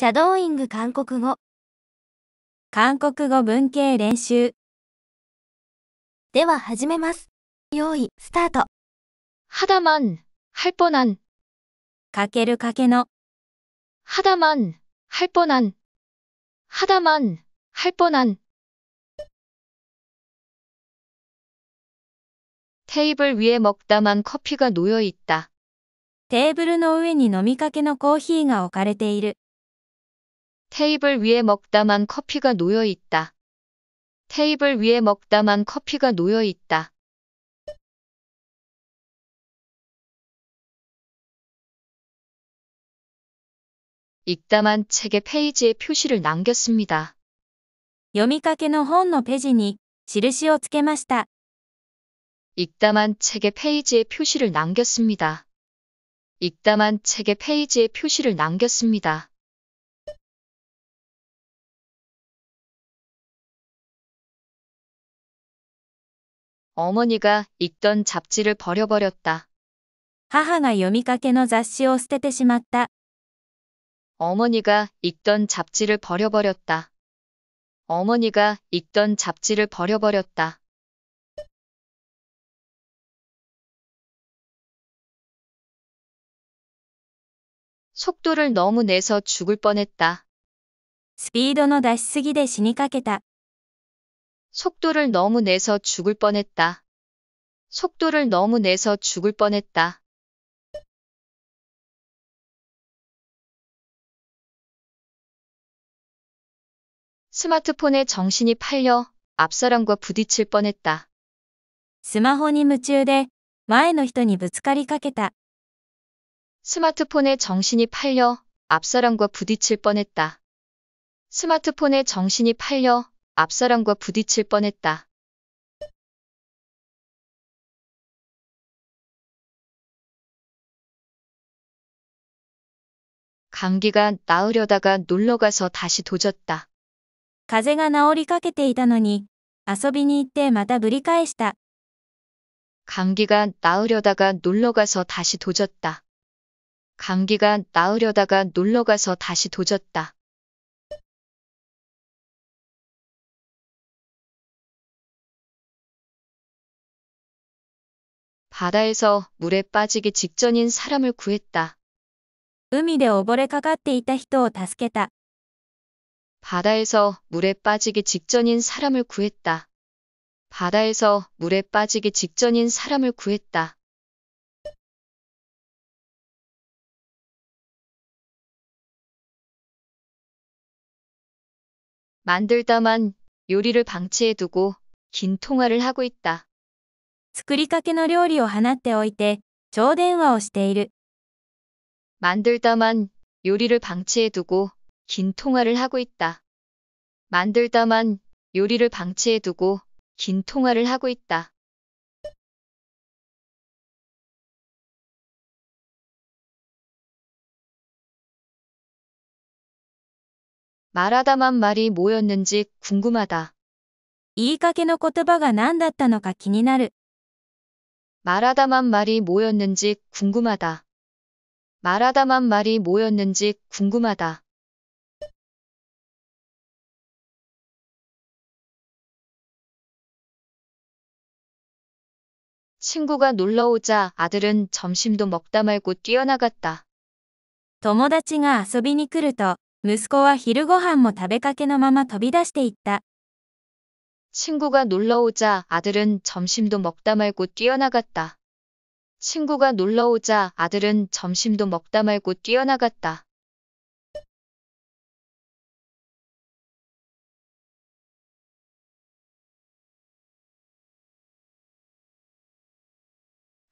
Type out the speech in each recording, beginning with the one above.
シャドーイング韓国語。韓国語文系練習。では始めます。用意、スタート。하다만할뻔한かけるかけの。하다만할뻔한하다만할뻔한ーブル위에먹다만커피가놓여있다テーブルの上に飲みかけのコーヒーが置かれている。 테이블 위에 먹다만 커피가 놓여 있다. 테이블 위에 먹다만 커피가 놓여 있다. 읽다만 책의 페이지에 표시를 남겼습니다. 読みかけの本のページに印をつけました。 읽다만 책의 페이지에 표시를 남겼습니다. 읽다만 책의 페이지에 표시를 남겼습니다. 어머니가 읽던 잡지를 버려버렸다. 하が読みかけの雑誌を捨ててしまった 어머니가 읽던 잡지를 버려버렸다. 어머니가 읽던 잡지를 버려버렸다. 속도를 너무 내서 죽을 뻔했다. 스피ードの出し기 대신이 にか다 속도를 너무 내서 죽을 뻔했다. 속도를 너무 내서 죽을 뻔했다. 스마트폰에 정신이 팔려 앞사람과 부딪힐 뻔했다. 스スマホに夢中で前の人にぶつかりかけた. 스마트폰에 정신이 팔려 앞사람과 부딪힐 뻔했다. 스마트폰에 정신이 팔려 앞사람과 부딪힐 뻔했다. 감기가 나으려다가 놀러가서 다시 도졌다. 가風가나오리かけていたのに遊びに行ってまたぶり返した 감기가 나으려다가 놀러가서 다시 도졌다. 감기가 나으려다가 놀러가서 다시 도졌다. 바다에서 물에 빠지기 직전인 사람을 구했다. 海で溺れかかっていた人を助けた。 바다에서 물에 빠지기 직전인 사람을 구했다. 바다에서 물에 빠지기 직전인 사람을 구했다. 만들다만 요리를 방치해두고 긴 통화를 하고 있다. 作りかけの料理を放っておいて超電話をしている 만들다만 요리를 방치해두고 긴 통화를 하고 있다. 만들다만 요리를 방치해두고 긴 통화를 하고 있다. 말하다만 말이 뭐였는지 궁금하다. 言いかけの言葉が何だったのか気になる。 말하다만 말이 뭐였는지 궁금하다. 말하다만 말이 뭐였는지 궁금하다. 친구가 놀러오자 아들은 점심도 먹다 말고 뛰어나갔다. 友達が遊びに来ると、息子は昼ご飯も食べかけのまま飛び出していった。 친구가 놀러오자 아들은 점심도 먹다 말고 뛰어나갔다. 친구가 놀러오자 아들은 점심도 먹다 말고 뛰어나갔다.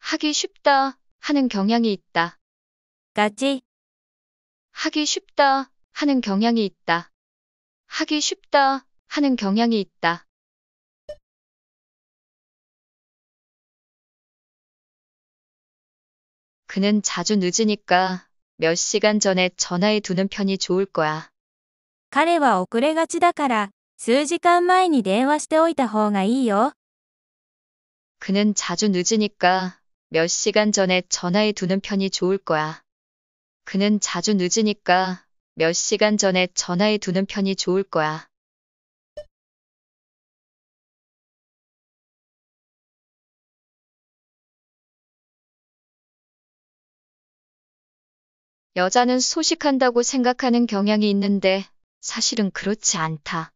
하기 쉽다 하는 경향이 있다. 까지 하기 쉽다 하는 경향이 있다. 하기 쉽다 하는 경향이 있다. 그는 자주 늦으니까 몇 시간 전에 전화해 두는 편이 좋을 거야. 彼は遅れがちだから、数時間前に電話しておいた方がいいよ。 그는 자주 늦으니까 몇 시간 전에 전화해 두는 편이 좋을 거야. 그는 자주 늦으니까 몇 시간 전에 전화해 두는 편이 좋을 거야. 여자는 소식한다고 생각하는 경향이 있는데 사실은 그렇지 않다.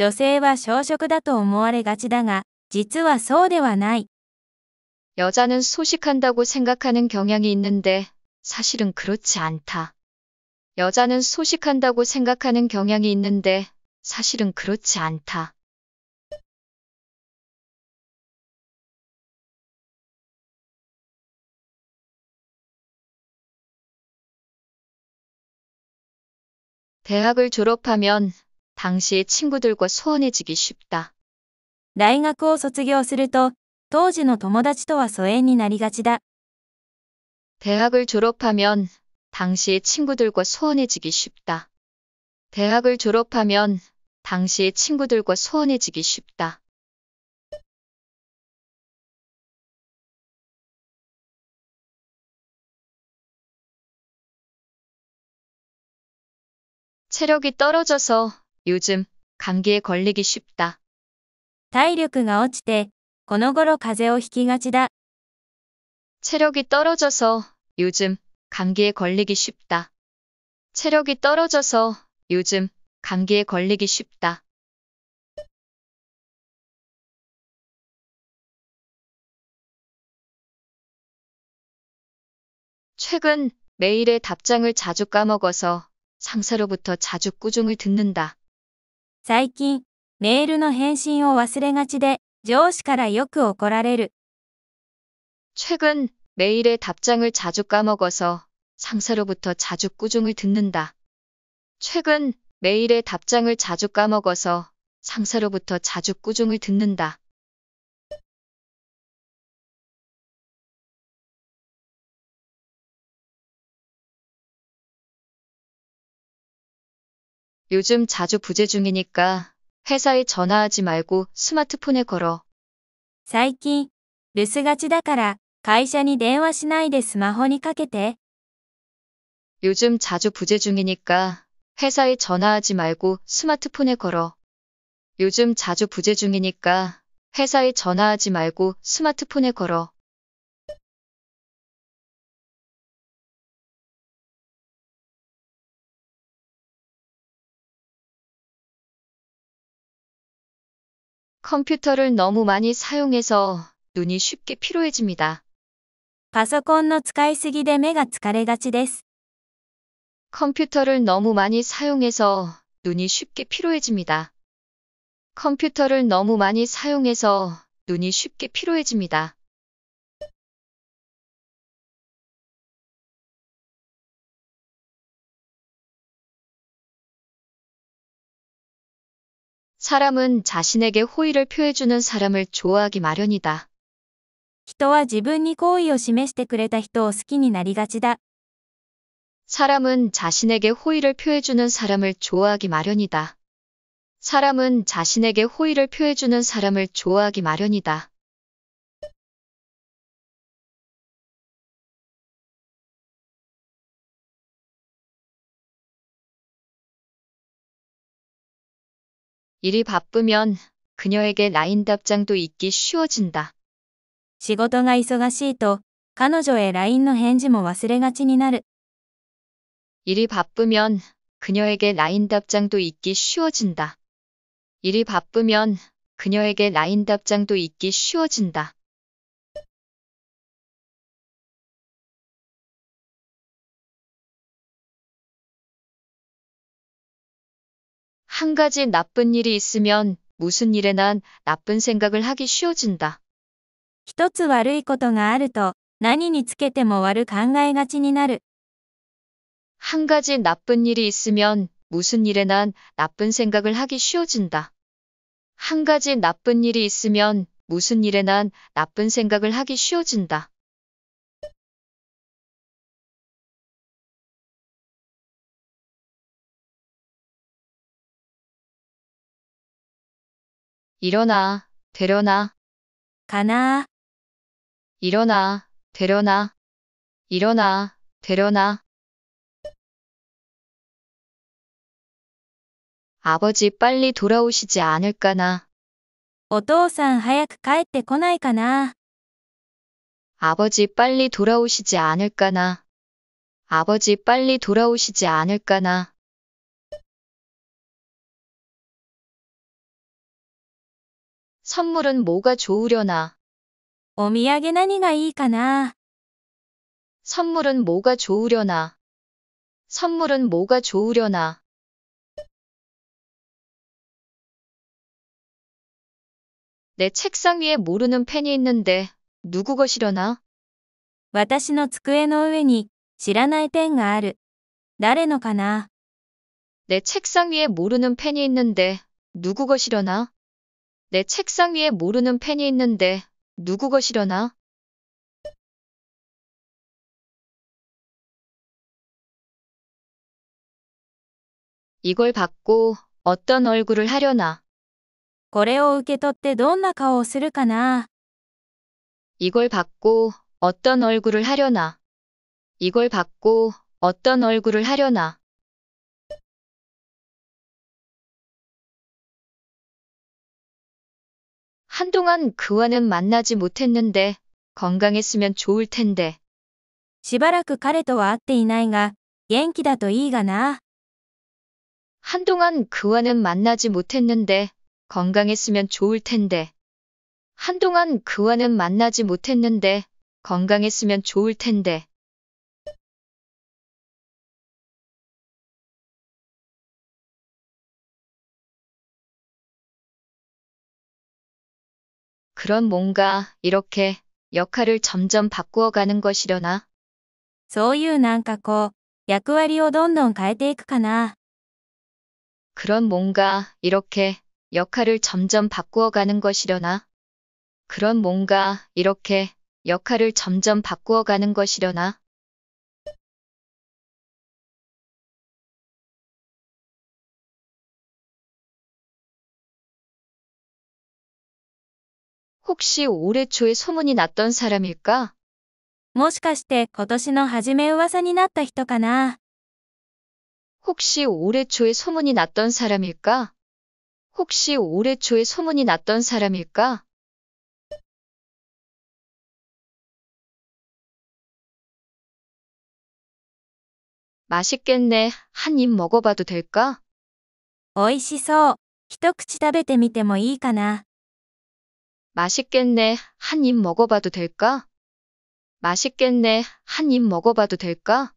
여성は小食だと思われがちだが実はそうではない 여자는 소식한다고 생각하는 경향이 있는데 사실은 그렇지 않다. 여자는 소식한다고 생각하는 경향이 있는데 사실은 그렇지 않다. 대학을 졸업하면 당시 의 친구들과 소원해지기 쉽다. 大学を卒業すると、当時の友達とは疎遠になりがちだ。 대학을 졸업하면 당시 의 친구들과 소원해지기 쉽다. 대학을 졸업하면 당시 의 친구들과 소원해지기 쉽다. 체력이 떨어져서 요즘 감기에 걸리기 쉽다. 体力가 落ちて,この頃風邪をひきがちだ. 체력이 떨어져서 요즘 감기에 걸리기 쉽다. 체력이 떨어져서 요즘 감기에 걸리기 쉽다. 최근 메일의 답장을 자주 까먹어서 상사로부터 자주 꾸중을 듣는다. 最近メール返信を忘れがちで上司からよく怒られる 최근 메일의 답장을 자주 까먹어서 상사로부터 자주 꾸중을 듣는다. 최근 메일의 답장을 자주 까먹어서 상사로부터 자주 꾸중을 듣는다. 요즘 자주 부재 중이니까 회사에 전화하지 말고 스마트폰에 걸어. 最近、留守がちだから会社に電話しないでスマホにかけて。 요즘 자주 부재 중이니까 회사에 전화하지 말고 스마트폰에 걸어. 요즘 자주 부재 중이니까 회사에 전화하지 말고 스마트폰에 걸어. 컴퓨터를 너무 많이 사용해서 눈이 쉽게 피로해집니다. パソコの使いすぎで目が疲れがちです 컴퓨터를 너무 많이 사용해서 눈이 쉽게 피로해집니다. 컴퓨터를 너무 많이 사용해서 눈이 쉽게 피로해집니다. 사람은 자신에게 호의를 표해주는 사람을 좋아하기 마련이다. 人は自分に好意を示してくれた人を好きになりがちだ. 사람은 자신에게 호의를 표해주는 사람을 좋아하기 마련이다. 사람은 자신에게 호의를 표해주는 사람을 좋아하기 마련이다. 일이 바쁘면 그녀에게 라인 답장도 있기 쉬워진다. 仕事이忙しいと彼女へ l i n e の返事も忘れがちになる 일이 바쁘면 그녀에게 라인 답장도 있기 쉬워진다. 일이 바쁘면 그녀에게 라인 답장도 있기 쉬워진다. 한 가지 나쁜 일이 있으면 무슨 일에난 나쁜 생각을 하기 쉬워진다. 一つ悪いことがあると何につけても悪考えがちになる한 가지 나쁜 일이 있으면 무슨 일에나 나쁜 생각을 하기 쉬워진다. 한 가지 나쁜 일이 있으면 무슨 일에나 나쁜 생각을 하기 쉬워진다. 일어나, 데려나. 가나. 일어나, 데려나. 일어나, 데려나. 아버지 빨리 돌아오시지 않을까나. お父さん早く帰ってこないかな. 아버지 빨리 돌아오시지 않을까나. 아버지 빨리 돌아오시지 않을까나. 선물은 뭐가 좋으려나? 미야게나니が이이かな 선물은 뭐가 좋으려나? 선물은 뭐가 좋으려나? 내 책상 위에 모르는 펜이 있는데 누구 것이려나? 私の机の上に知らないペンがある。誰のかな내 책상 위에 모르는 펜이 있는데 누구 것이려나? 내 책상 위에 모르는 펜이 있는데 누구 것이려나? 이걸 받고 어떤 얼굴을 하려나? これを受け取ってどんな顔をするかな? 이걸 받고 어떤 얼굴을 하려나? 이걸 받고 어떤 얼굴을 하려나? 한동안 그와는 만나지 못했는데 건강했으면 좋을 텐데. しばらく彼とは会っていないが、元気だといいがな。 한동안 그와는 만나지 못했는데 건강했으면 좋을 텐데. 한동안 그와는 만나지 못했는데 건강했으면 좋을 텐데. 그런 뭔가 이렇게 역할을 점점 바꾸어 가는 것이려나? そういうなんかこう役割をどんどん変えていくかな 그런 뭔가 이렇게 역할을 점점 바꾸어 가는 것이려나? 그런 뭔가 이렇게 역할을 점점 바꾸어 가는 것이려나? 혹시 올해 초에 소문이 났던 사람일까? もしかして今年の初め噂になった人かな 혹시 올해 초에 소문이 났던 사람일까? 혹시 올해 초에 소문이 났던 사람일까? 맛있겠네. 한 입 먹어봐도 될까? 美味しそう。一口食べてみてもいいかな 맛있겠네. 한 입 먹어봐도 될까? 맛있겠네. 한 입 먹어봐도 될까?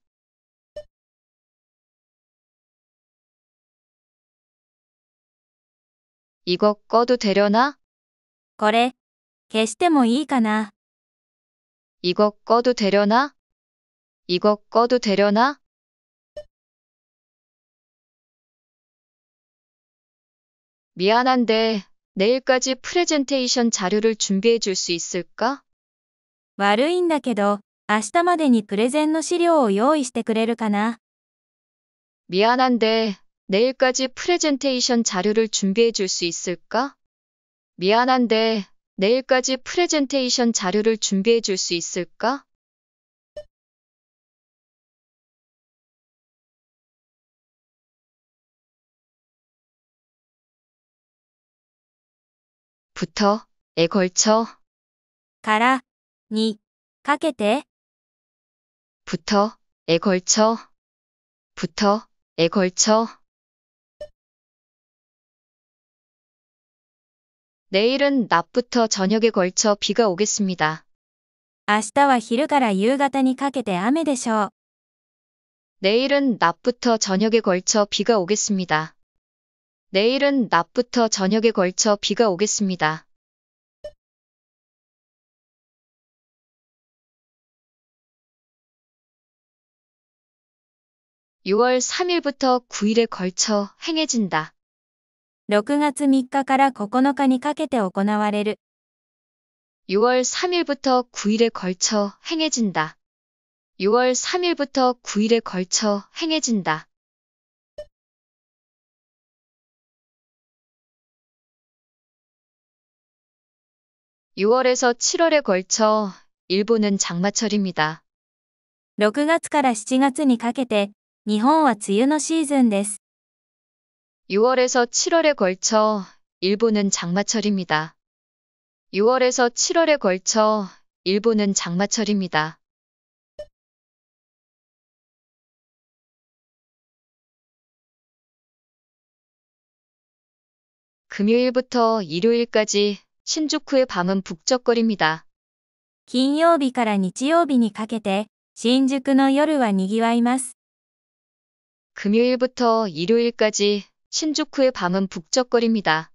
이거 꺼도 되려나? 거래. 게시ても이이か나 이거 꺼도 되려나? 이거 꺼도 되려나? 미안한데 내일까지 프레젠테이션 자료를 준비해 줄 수 있을까? 悪いんだけど、明日までにプレゼンの資料を用意してくれるかな 미안한데 내일까지 프레젠테이션 자료를 준비해 줄 수 있을까? 미안한데 내일까지 프레젠테이션 자료를 준비해 줄수 있을까? 부터 에 걸쳐 가라 니가게て 부터 에 걸쳐 부터 에 걸쳐 내일은 낮부터 저녁에 걸쳐 비가 오겠습니다. 아明와 히르가라 유가다니 가게雨아메데う 내일은 낮부터 저녁에 걸쳐 비가 오겠습니다. 내일은 낮부터 저녁에 걸쳐 비가 오겠습니다. (6월 3일부터 9일에 걸쳐 행해진다.) 6月3日から 9日にかけて行われる 6월 3일부터 9일에 걸쳐 행해진다. 6월 3일부터 9일에 걸쳐 행해진다. 6월에서 7월에 걸쳐 일본은 장마철입니다. 6月から7月にかけて、日本は梅雨のシーズンです。 6월에서 7월에 걸쳐 일본은 장마철입니다. 6월에서 7월에 걸쳐 일본은 장마철입니다. '금요일부터 일요일까지 신주쿠의 밤은 북적거립니다. 金曜日から日曜日にかけて、新宿の夜は賑わいます。 금요일부터 일요일까지 신주쿠의 밤은 북적거립니다.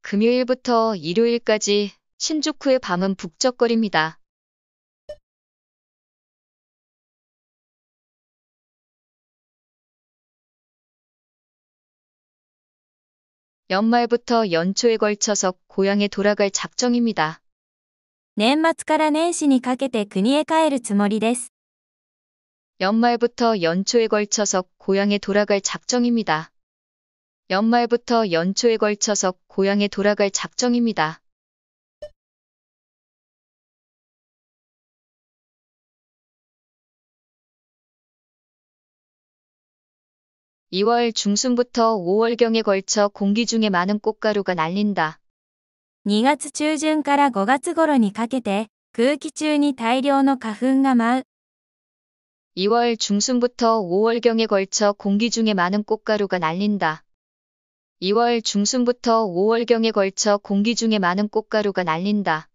금요일부터 일요일까지 신주쿠의 밤은 북적거립니다. 연말부터 연초에 걸쳐서 고향에 돌아갈 작정입니다. 年末から年始にかけて国へ帰るつもりです。 연말부터 연초에 걸쳐서 고향에 돌아갈 작정입니다. 연말부터 연초에 걸쳐서 고향에 돌아갈 작정입니다. 2월 중순부터 5월경에 걸쳐 공기 중에 많은 꽃가루가 날린다. 2月中旬から5月頃にかけて空気中に大量の花粉が舞う。 2월 그 중순부터 5월경에 걸쳐 공기 중에 많은 꽃가루가 날린다. 2월 중순부터 5월경에 걸쳐 공기 중에 많은 꽃가루가 날린다.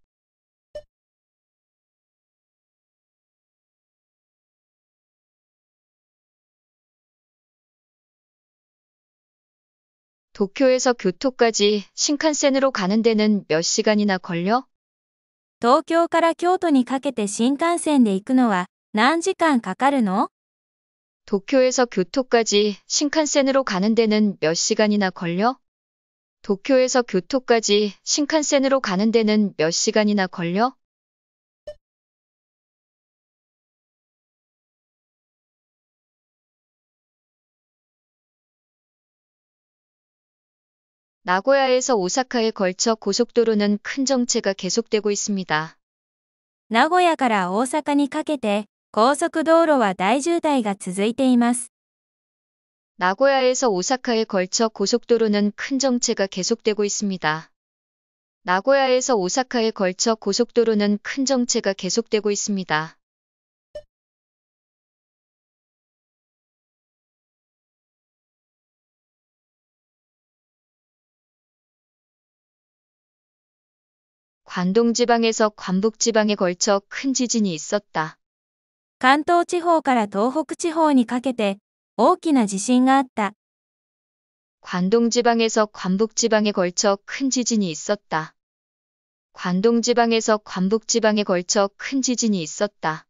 도쿄에서 교토까지 신칸센으로 가는 데는 몇 시간이나 걸려? 東京から京都にかけて新幹線で行くのは何時間かかるの 도쿄에서 교토까지 신칸센으로 가는 데는 몇 시간이나 걸려? 도쿄에서 교토까지 신칸센으로 가는 데는 몇 시간이나 걸려? 나고야에서 오사카에 걸쳐 고속도로는 큰 정체가 계속되고 있습니다. 名古屋から大阪にかけて高速道路は大渋滞が続いています。 나고야에서 오사카에 걸쳐 고속도로는 큰 정체가 계속되고 있습니다. 나고야에서 오사카에 걸쳐 고속도로는 큰 정체가 계속되고 있습니다. 관동지방에서 관북지방에 걸쳐 큰 지진이 있었다. 関東地方から東北地方にかけて大きな地震があった。 관동지방에서 관북지방에 걸쳐 큰 지진이 있었다. 관동지방에서 관북지방에 걸쳐 큰 지진이 있었다.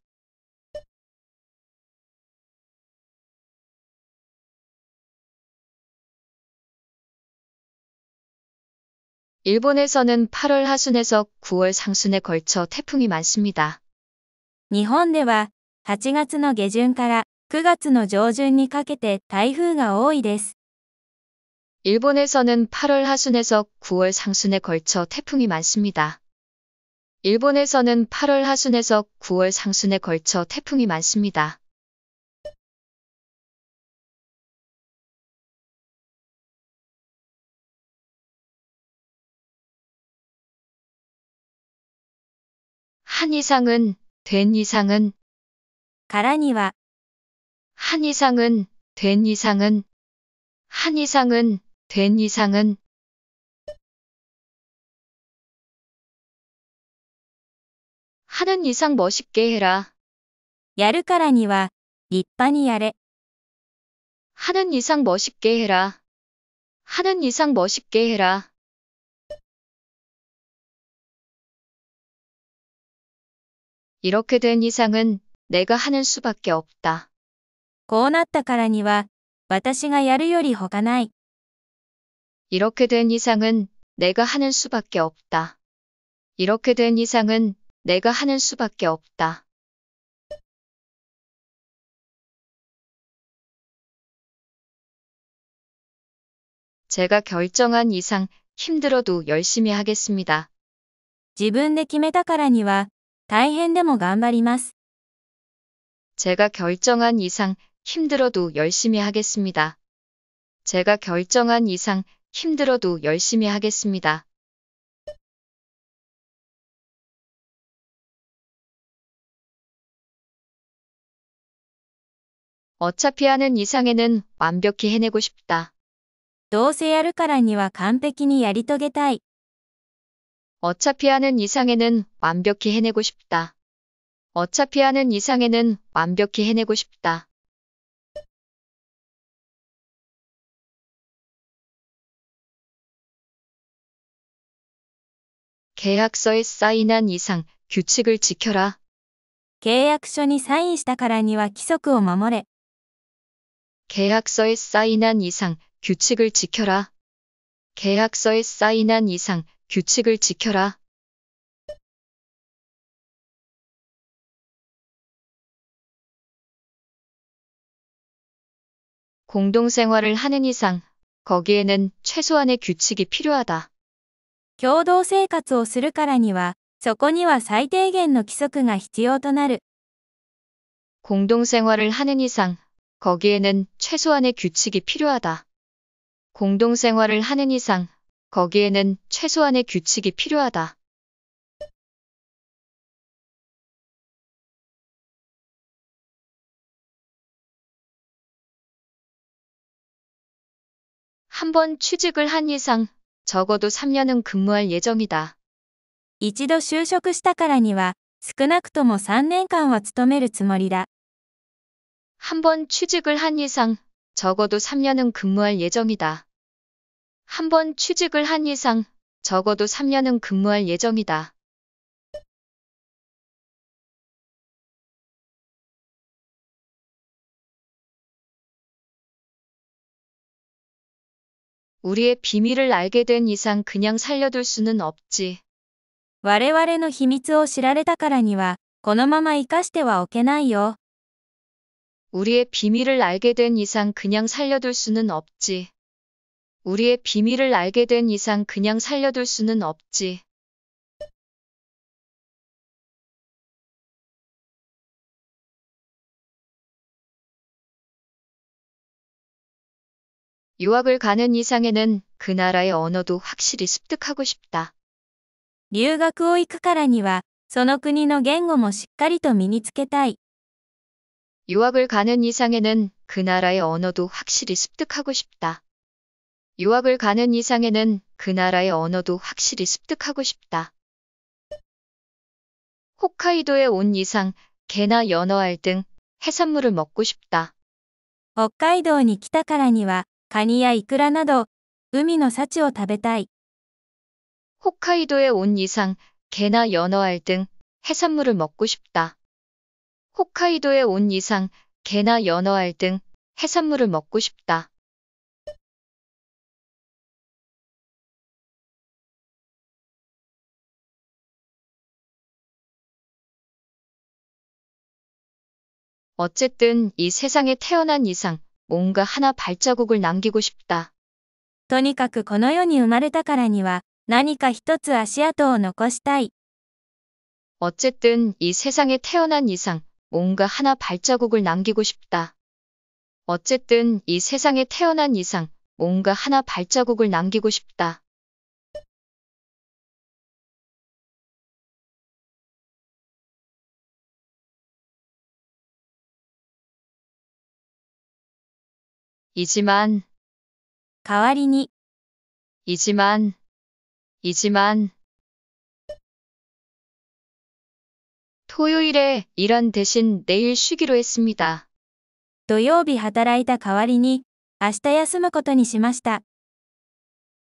일본에서는 8월 하순에서 9월 상순에 걸쳐 태풍이 많습니다. 日本では8月の下旬から9月の上旬にかけて台風が多いです。 일본에서는 8월 하순에서 9월 상순에 걸쳐 태풍이 많습니다. 일본에서는 8월 하순에서 9월 상순에 걸쳐 태풍이 많습니다. 한 이상은 된 이상은 가라니와 한 이상은 된 이상은 한 이상은 된 이상은 하는 이상 멋있게 해라. 야るか라니와立派니やれ 하는 이상 멋있게 해라. 하는 이상 멋있게 해라. 이렇게 된 이상은 내가 하는 수밖에 없다. こうなったからには私がやるより他ない. 이렇게 된 이상은 내가 하는 수밖에 없다. 이렇게 된 이상은 내가 하는 수밖에 없다. 제가 결정한 이상 힘들어도 열심히 하겠습니다. 自分で決めたからには大変でも頑張ります。 제가 결정한 이상 힘들어도 열심히 하겠습니다. 제가 결정한 이상 힘들어도 열심히 하겠습니다. 어차피 하는 이상에는 완벽히 해내고 싶다. どうせやるからには完璧にやり遂げたい。 어차피 하는 이상에는 완벽히 해내고 싶다. 어차피 하는 이상에는 완벽히 해내고 싶다. 계약서에 사인한 이상 규칙을 지켜라. 계약서에 사인したからには規則を守れ. 계약서에 사인한 이상 규칙을 지켜라. 계약서에 사인한 이상 규칙을 지켜라. 규칙을 지켜라. 공동생활을 하는 이상 거기에는 최소한의 규칙이 필요하다. 共同生活をするからには、そこには最低限の規則が必要となる。 공동생활을 하는 이상 거기에는 최소한의 규칙이 필요하다. 공동생활을 하는 이상 거기에는 최소한의 규칙이 필요하다. 한 번 취직을 한 이상 적어도 3년은 근무할 예정이다. 一度就職したからには少なくとも3年間は勤めるつもりだ。 한번 취직을 한 이상 적어도 3년은 근무할 예정이다. 한번 취직을 한 이상 적어도 3년은 근무할 예정이다. 우리의 비밀을 알게 된 이상 그냥 살려둘 수는 없지. 我々の秘密を知られたからには、このまま生かしてはおけないよ。 우리의 비밀을 알게 된 이상 그냥 살려둘 수는 없지. 우리의 비밀을 알게 된 이상 그냥 살려둘 수는 없지. 유학을 가는 이상에는 그 나라의 언어도 확실히 습득하고 싶다. 留学を行くからには、その国の言語もしっかりと身につけたい。 유학을 가는 이상에는 그 나라의 언어도 확실히 습득하고 싶다. 유학을 가는 이상에는 그 나라의 언어도 확실히 습득하고 싶다. 홋카이도에 온 이상 개나 연어알 등 해산물을 먹고 싶다. 홋北海道に来たからには 카니야 이や라나도など海사치を食べたい 홋카이도에 온 이상 개나 연어알 등 해산물을 먹고 싶다. 홋카이도에 온 이상 개나 연어알 등 해산물을 먹고 싶다. 어쨌든 이 세상에 태어난 이상 뭔가 하나 발자국을 남기고 싶다. とにかくこの世に生まれたからには何か一つ足跡を残したい。 그 어쨌든 이 세상에 태어난 이상 뭔가 하나 발자국을 남기고 싶다. 어쨌든 이 세상에 태어난 이상 뭔가 하나 발자국을 남기고 싶다. 이지만 가와리니 이지만 이지만 토요일에 일한 대신 내일 쉬기로 했습니다. 土曜日働いた代わりに明日休むことにしました.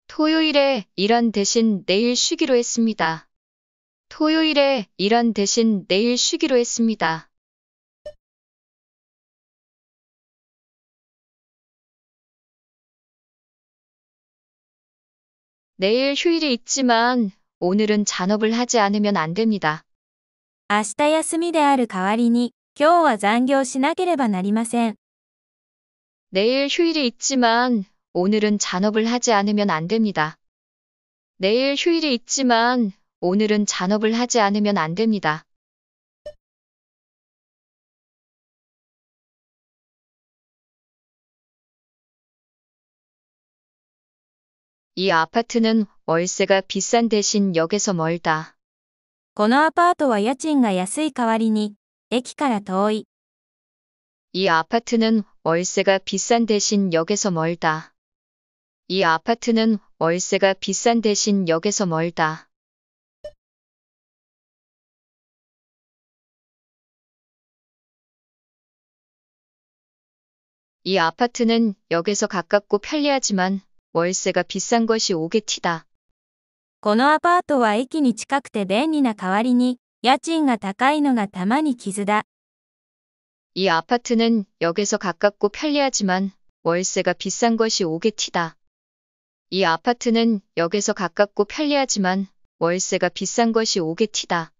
토요일에 이런 대신 내일 쉬기로 했습니다. 토요일에 이런 대신 내일 쉬기로 했습니다. 내일 휴일이 있지만 오늘은 잔업을 하지 않으면 안 됩니다. 明日休みである代わりに、今日は残業しなければなりません。 내일 휴일이 있지만 오늘은 잔업을 하지 않으면 안 됩니다. 내일 휴일이 있지만 오늘은 잔업을 하지 않으면 안 됩니다. 이 아파트는 월세가 비싼 대신 역에서 멀다. このアパートは家賃が安い代わりに駅から遠い。이 아파트는 월세가 비싼 대신 역에서 멀다. 이 아파트는 월세가 비싼 대신 역에서 멀다. 이 아파트는 역에서 가깝고 편리하지만 월세가 비싼 것이 오게 티다. このアパートは駅に近くて便利な代わりに、家賃が高いのがたまに傷だ。이 아파트는 역에서 가깝고 편리하지만 월세가 비싼 것이 오게 티다. 이 아파트는 역에서 가깝고 편리하지만 월세가 비싼 것이 오게 티다.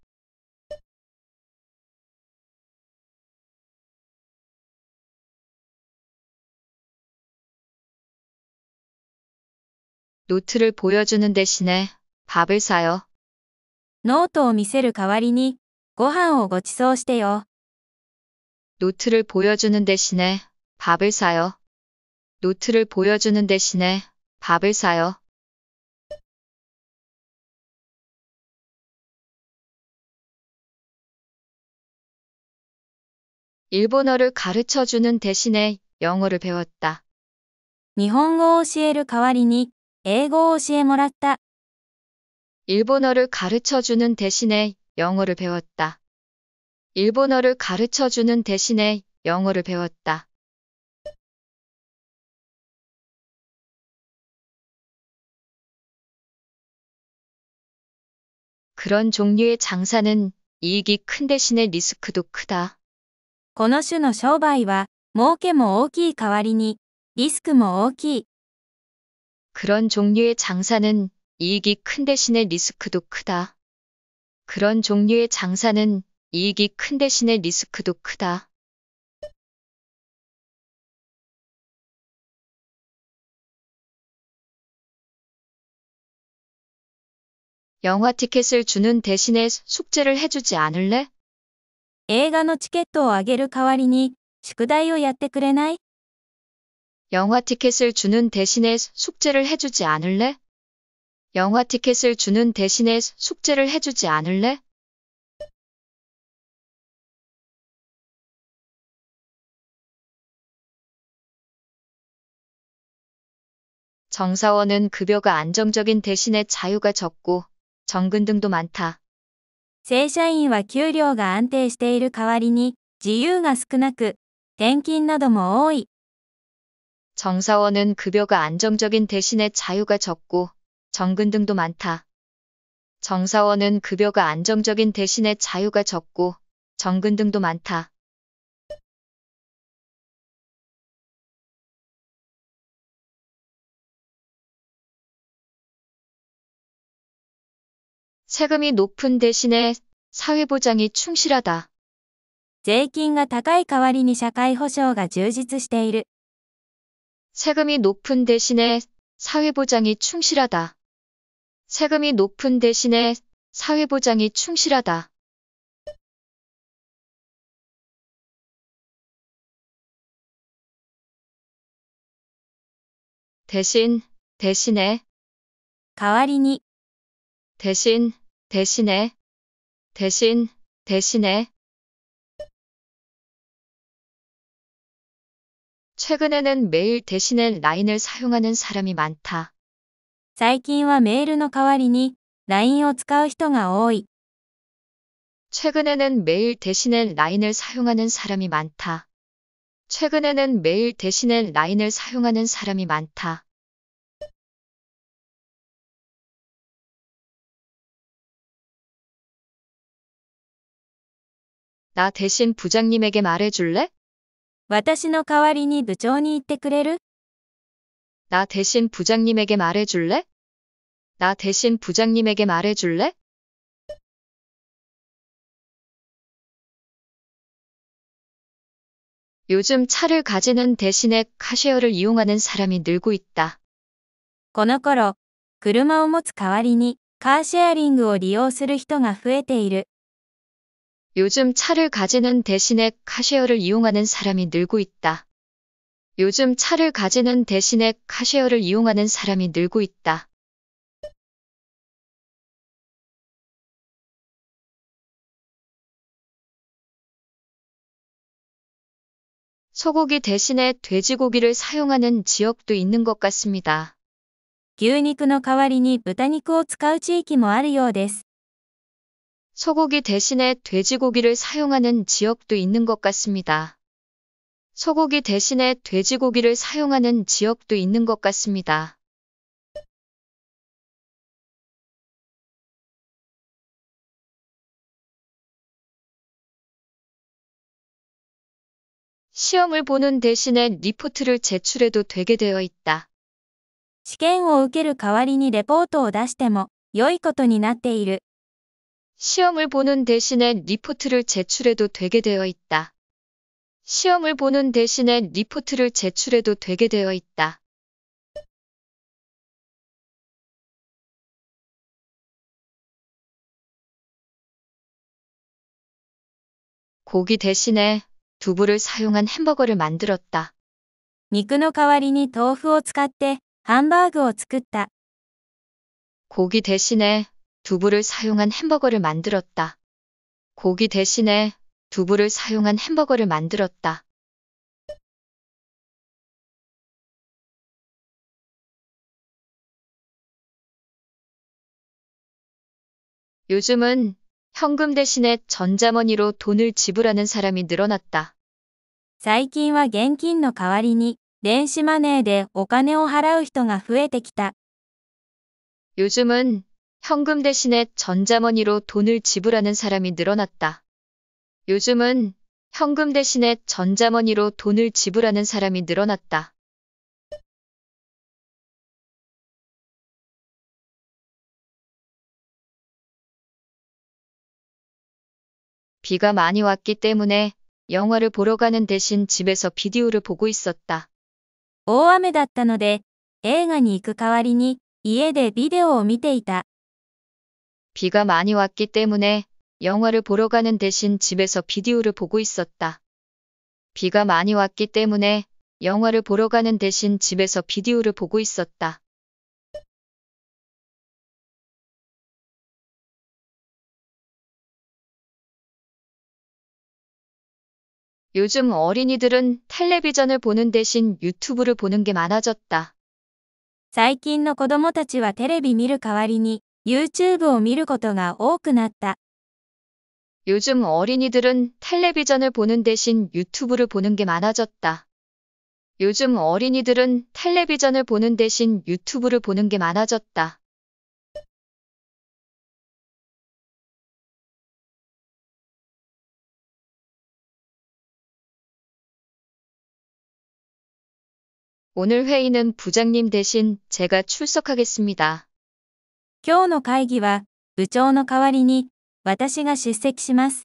노트를 보여주는 대신에 밥을 사요. ノートを見せる代わりにご飯をご馳走して 노트를 보여주는 대신에 밥을 사요. 노트를 보여주는 대신에 밥을 사요. 일본어를 가르쳐 주는 대신에 영어를 배웠다. 日本語を教える代わりに、英語を教えもらった. 일본어를 가르쳐 주는 대신에 영어를 배웠다. 일본어를 가르쳐 주는 대신에 영어를 배웠다. 그런 종류의 장사는 이익이 큰 대신에 리스크도 크다. この種の商売は、儲けも大きい代わりに、リスクも大きい。 그런 종류의 장사는 이익이 큰 대신에 리스크도 크다. 그런 종류의 장사는 이익이 큰 대신에 리스크도 크다. 영화 티켓을 주는 대신에 숙제를 해주지 않을래? 映画のチケットをあげる代わりに宿題をやってくれない 영화 티켓을 주는 대신에 숙제를 해주지 않을래? 영화 티켓을 주는 대신에 숙제를 해주지 않을래? 정사원은 급여가 안정적인 대신에 자유가 적고 정근 등도 많다. 正社員は給料が安定している代わりに自由が少なく転勤なども多い。 정사원은 급여가 안정적인 대신에 자유가 적고 정근 등도 많다. 정사원은 급여가 안정적인 대신에 자유가 적고 정근 등도 많다. 세금이 높은 대신에 사회보장이 충실하다. 税金が高い代わりに社会保障が充実している。 세금이 높은 대신에 사회보장이 충실하다. 세금이 높은 대신에 사회보장이 충실하다. 대신, 대신에, 代わりに 대신, 대신에, 대신, 대신에 최근에는 메일 대신에 라인을 사용하는 사람이 많다. 最近はメールの代わりに 최근에는 메일 대신에 라인을 사용하는 사람이 많다. 최근에는 메일 대신에 라인을 사용하는 사람이 많다. 나 대신 부장님에게 말해줄래? 私の代わりに部長に言ってくれる나 대신 부장님에게 말해줄래? 나 대신 부장님에게 말해줄래? 요즘 차를 가지는 대신에 카쉐어를 이용하는 사람이 늘고 있다. この頃、車を持つ代わりにカーシェアリングを利用する人が増えている。 요즘 차를 가지는 대신에 카쉐어를 이용하는 사람이 늘고 있다. 요즘 차를 가지는 대신에 카쉐어를 이용하는 사람이 늘고 있다. 소고기 대신에 돼지고기를 사용하는 지역도 있는 것 같습니다. 牛肉の代わりに豚肉を使う地域もあるようです。 소고기 대신에 돼지고기를 사용하는 지역도 있는 것 같습니다. 소고기 대신에 돼지고기를 사용하는 지역도 있는 것 같습니다. 시험을 보는 대신에 리포트를 제출해도 되게 되어 있다. 試験を受ける代わりにレポートを出しても良いことになっている。 시험을 보는 대신에 리포트를 제출해도 되게 되어 있다. 시험을 보는 대신에 리포트를 제출해도 되게 되어 있다. 고기 대신에 두부를 사용한 햄버거를 만들었다. 肉の代わりに豆腐を使ってハンバーグを作った。 고기 대신에 두부를 사용한 햄버거를 만들었다. 고기 대신에 두부를 사용한 햄버거를 만들었다. 요즘은 현금 대신에 전자머니로 돈을 지불하는 사람이 늘어났다. 最近は現金の代わりに電子マネーでお金を払う人が増えてきた。 요즘은 현금 대신에 전자머니로 돈을 지불하는 사람이 늘어났다. 요즘은 현금 대신에 전자머니로 돈을 지불하는 사람이 늘어났다. 비가 많이 왔기 때문에 영화를 보러 가는 대신 집에서 비디오를 보고 있었다. 大雨だったので、映画に行く代わりに家でビデオを見ていた。 비가 많이 왔기 때문에 영화를 보러 가는 대신 집에서 비디오를 보고 있었다. 비가 많이 왔기 때문에 영화를 보러 가는 대신 집에서 비디오를 보고 있었다. 요즘 어린이들은 텔레비전을 보는 대신 유튜브를 보는 게 많아졌다. 最近の子供たちはテレビ見る代わりに YouTube を見ることが多くなった。 요즘 어린이들은 텔레비전을 보는 대신 유튜브를 보는 게 많아졌다. 요즘 어린이들은 텔레비전을 보는 대신 유튜브를 보는 게 많아졌다. 오늘 회의는 부장님 대신 제가 출석하겠습니다. 今日の会議は部長の代わりに私が出席します。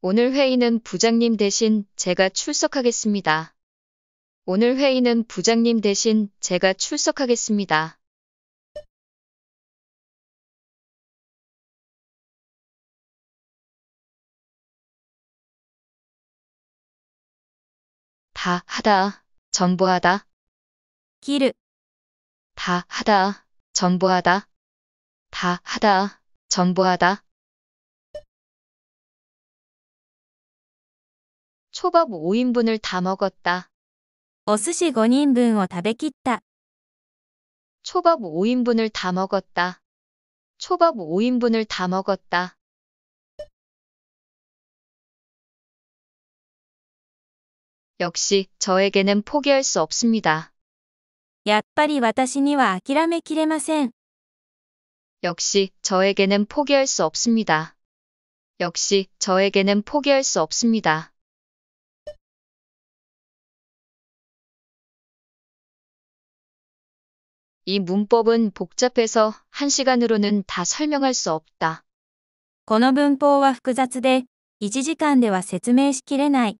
오늘 회의는 부장님 대신 제가 출석하겠습니다. 오늘 회의는 부장님 대신 제가 출석하겠습니다. 다 하다, 전부 하다. 切る、다 하다, 전부하다다 하다. 전부하다 초밥 5인분을 다 먹었다. お스司5인分を다べき다 초밥 5인분을 다 먹었다. 초밥 5인분을 다 먹었다. 역시 저에게는 포기할 수 없습니다. やっぱり私には諦めきれません。 역시 저에게는 포기할 수 없습니다. 역시 저에게는 포기할 수 없습니다. 이 문법은 복잡해서 한 시간으로는 다 설명할 수 없다. この文法は複雑で、1時間では説明しきれない。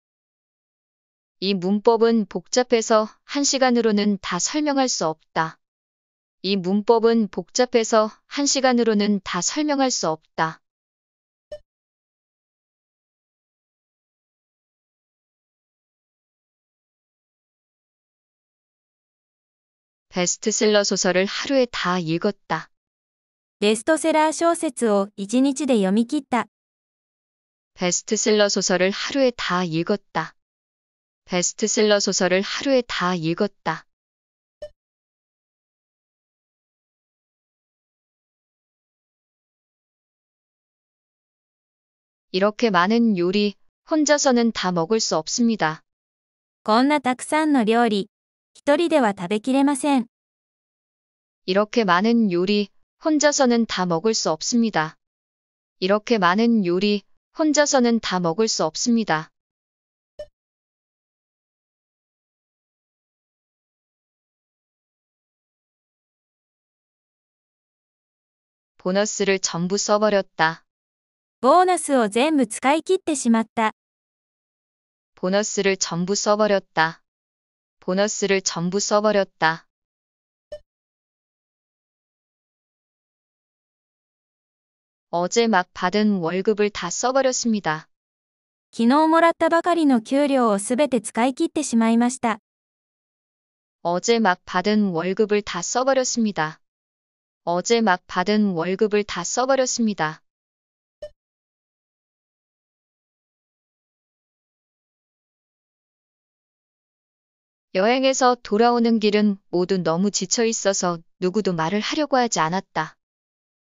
이 문법은 복잡해서 한시간으로는다 설명할 수 없다. 이 문법은 복잡해서 한시간으로는다 설명할 수 없다. 베스트셀러 소설을 하루에 다 읽었다. 베스트셀러 소설을 1日で読み切った. 베스트셀러 소설을 하루에 다 읽었다. 베스트셀러 소설을 하루에 다 읽었다. 이렇게 많은 요리, 혼자서는 다 먹을 수 없습니다. こんなたくさんの料理、一人では食べきれません. 어 이렇게 많은 요리, 혼자서는 다 먹을 수 없습니다. 이렇게 많은 요리, 혼자서는 다 먹을 수 없습니다. 보너스를 전부 써버렸다. ボーナスを全部使い切ってしまった。 보너스를 전부 써버렸다. 보너스를 전부 써버렸다. '어제 막 받은 월급을 다 써버렸습니다. 昨日もらったばかりの給料をすべて使い切ってしまいました。 어제 막 받은 월급을 다 써버렸습니다. 어제 막 받은 월급을 다 써버렸습니다. 여행에서 돌아오는 길은 모두 너무 지쳐 있어서 누구도 말을 하려고 하지 않았다.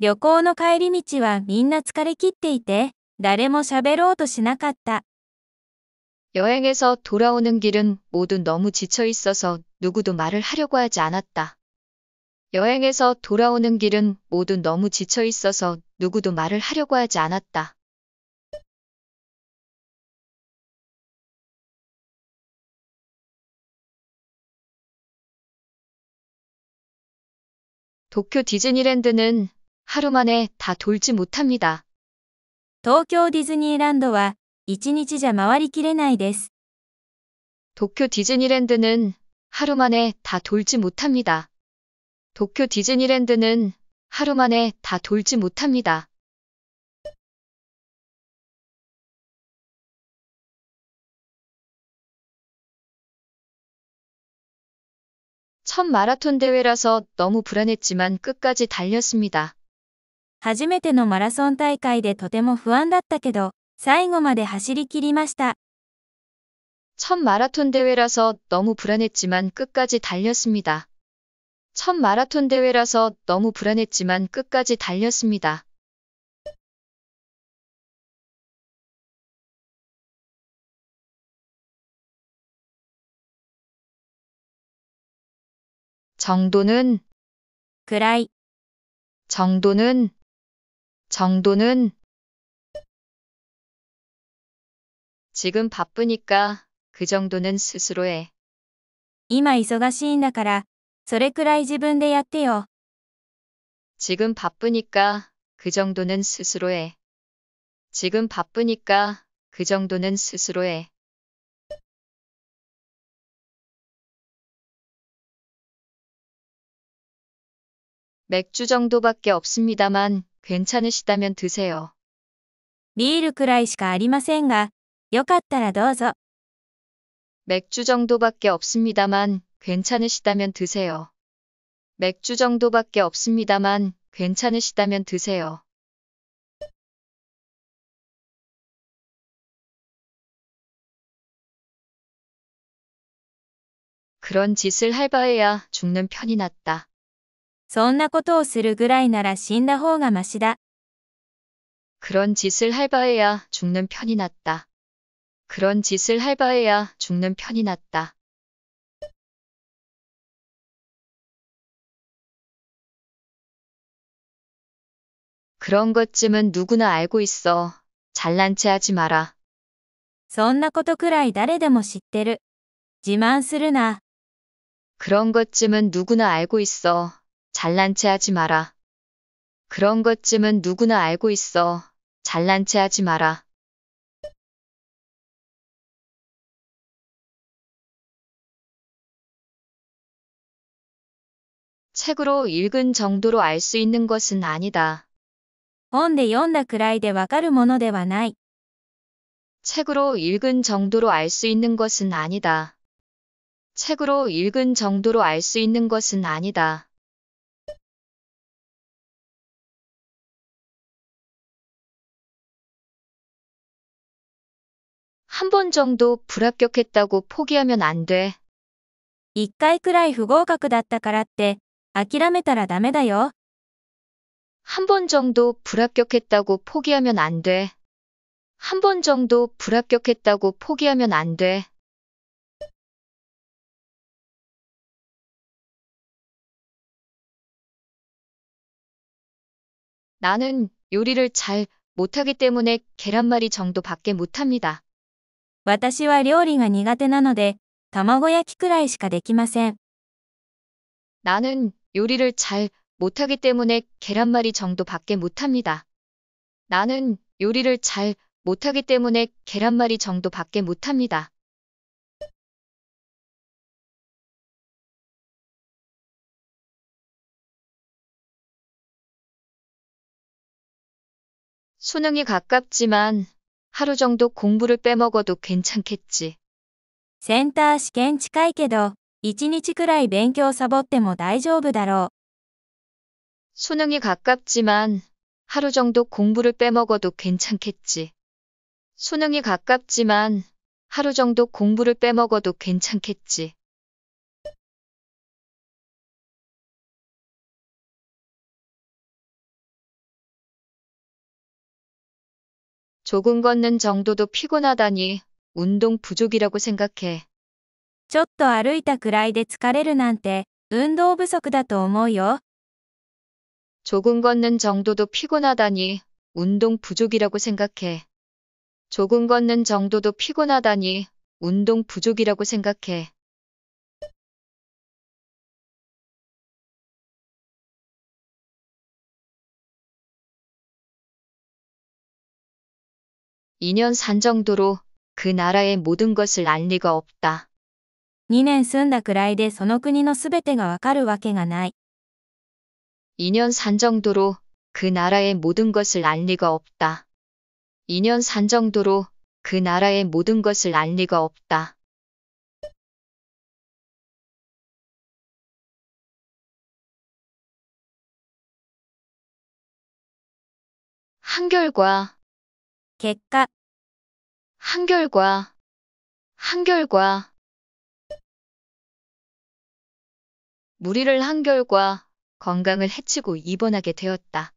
旅行の帰り道はみんな疲れ切っていて、誰も喋ろうとしなかった。 여행에서 돌아오는 길은 모두 너무 지쳐 있어서 누구도 말을 하려고 하지 않았다. 여행에서 돌아오는 길은 모두 너무 지쳐 있어서 누구도 말을 하려고 하지 않았다. 도쿄 디즈니랜드는 하루 만에 다 돌지 못합니다. 도쿄 디즈니랜드ランドは1日じゃ回りきれないです 도쿄 디즈니랜드는 하루 만에 다 돌지 못합니다. 도쿄 디즈니랜드는 하루 만에 다 돌지 못합니다. 첫 마라톤 대회라서 너무 불안했지만 끝까지 달렸습니다. 初めてのマラソン大会でても不安だったけど最後まで走り切りました첫 마라톤 대회라서 너무 불안했지만 끝까지 달렸습니다. 첫 마라톤 대회라서 너무 불안했지만 끝까지 달렸습니다. 정도는 그라이 정도는 정도는 지금 바쁘니까 그 정도는 스스로 해. 이소가 시인だから それくらい自分でやってよ. 지금 바쁘니까 그 정도는 스스로 해. 지금 바쁘니까 그 정도는 스스로 해. 맥주 정도밖에 없습니다만 괜찮으시다면 드세요. ビ일ルくらいしかありませんがよかったらどうぞ 맥주 정도밖에 없습니다만 괜찮으시다면 드세요. 맥주 정도밖에 없습니다만 괜찮으시다면 드세요. 그런 짓을 할 바에야 죽는 편이 낫다. そんなことをするぐらいなら死んだ方がましだ. 그런 짓을 할 바에야 죽는 편이 낫다. 그런 짓을 할 바에야 죽는 편이 낫다. 그런 것쯤은 누구나 알고 있어. 잘난 체 하지 마라. そんなことくらい誰でも知ってる。自慢するな。 그런 것쯤은 누구나 알고 있어. 잘난 체 하지 마라. 그런 것쯤은 누구나 알고 있어. 잘난 체 하지 마라. 책으로 읽은 정도로 알 수 있는 것은 아니다. 本で読んだくらいでわかるものではない。 책으로 읽은 정도로 알 수 있는 것은 아니다. 책으로 읽은 정도로 알 수 있는 것은 아니다. 한 번 정도 불합격했다고 포기하면 안 돼. 1回くらい不合格だったからって諦めたらダメだよ。 한번 정도 불합격했다고 포기하면 안 돼. 한 번 정도 불합격했다고 포기하면 안 돼. 나는 요리를 잘 못하기 때문에 계란말이 정도밖에 못합니다. 私は料理が苦手なので、卵焼きくらいしかできません。 나는 요리를 잘 못하기 때문에 계란말이 정도밖에 못합니다. 나는 요리를 잘 못하기 때문에 계란말이 정도밖에 못합니다. 수능이 가깝지만 하루 정도 공부를 빼먹어도 괜찮겠지. 센터 시험近いけど1日くらい勉強サボっても大丈夫だろう。 수능이 가깝지만 하루 정도 공부를 빼먹어도 괜찮겠지. 수능이 가깝지만 하루 정도 공부를 빼먹어도 괜찮겠지. 조금 걷는 정도도 피곤하다니 운동 부족이라고 생각해. ちょっと歩いたくらいで疲れるなんて運動不足だと思うよ。 조금 걷는 정도도 피곤하다니 운동 부족이라고 생각해. 조금 걷는 정도도 피곤하다니 운동 부족이라고 생각해. 2년산 정도로 그 나라의 모든 것을 알 리가 없다. 2年住んだくらいでその国のすべてがわかるわけがない。 2년 산 정도로 그 나라의 모든 것을 알 리가 없다. 2년 산 정도로 그 나라의 모든 것을 알 리가 없다. 한결과 객가 한결과 한결과 무리를 한결과 건강을 해치고 입원하게 되었다.